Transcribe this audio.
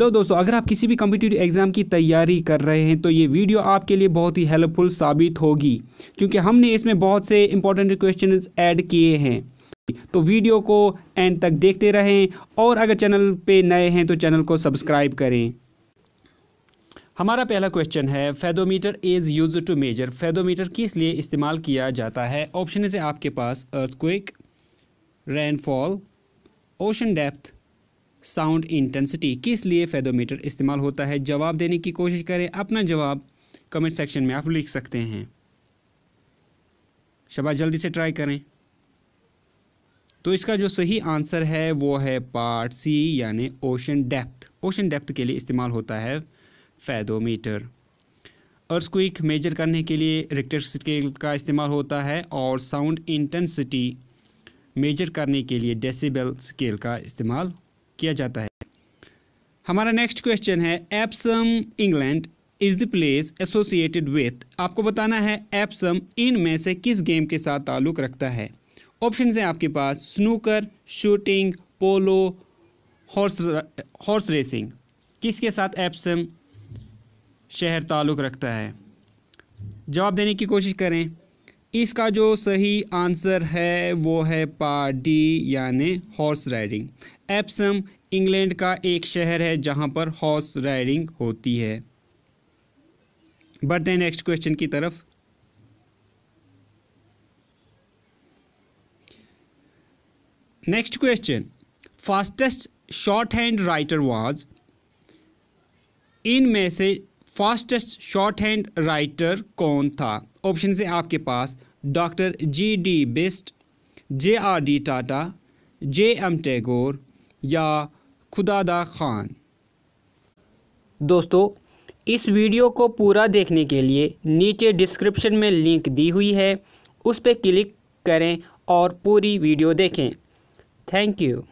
hello दोस्तों अगर आप किसी भी कम्पिटेटिव एग्जाम की तैयारी कर रहे हैं तो ये वीडियो आपके लिए बहुत ही हेल्पफुल साबित होगी क्योंकि हमने इसमें बहुत से इंपॉर्टेंट क्वेश्चन ऐड किए हैं तो वीडियो को एंड तक देखते रहें और अगर चैनल पे नए हैं तो चैनल को सब्सक्राइब करें हमारा पहला क्वेश्चन है fathometer is use to measure fathometer किस लिए इस्तेमाल किया जाता है ऑप्शन है आपके पास earthquake rainfall ocean depth sound intensity किस लिए फेदोमीटर इस्तेमाल होता है जवाब देने की कोशिश करें अपना जवाब कमेंट सेक्शन में आप लिख सकते हैं शबा जल्दी से ट्राई करें तो इसका जो सही आंसर है वो है पार्ट सी यानी ओशन डेप्थ ओशन डेप्थ के लिए इस्तेमाल होता है फैदोमीटर अर्थक्विक मेजर करने के लिए रिक्टर स्केल का इस्तेमाल होता है और साउंड इंटेंसिटी मेजर करने के लिए डेसिबल स्केल का इस्तेमाल किया जाता है हमारा नेक्स्ट क्वेश्चन है Epsom England is the place associated with आपको बताना है एप्सम इन में से किस गेम के साथ ताल्लुक रखता है ऑप्शन हैं आपके पास snooker shooting polo horse horse racing किसके साथ एप्सम शहर ताल्लुक रखता है जवाब देने की कोशिश करें इसका जो सही आंसर है वो है पार्ट डी यानि हॉर्स राइडिंग एप्सम इंग्लैंड का एक शहर है जहाँ पर हॉर्स राइडिंग होती है बढ़ते हैं नेक्स्ट क्वेश्चन की तरफ next question fastest shorthand writer was इन में से फास्टेस्ट शॉर्ट हैंड राइटर कौन था ऑप्शन से आपके पास doctor G D Bist J R D Tata J M Tagore या खुदादा खान दोस्तों इस वीडियो को पूरा देखने के लिए नीचे डिस्क्रिप्शन में लिंक दी हुई है उस पर क्लिक करें और पूरी वीडियो देखें थैंक यू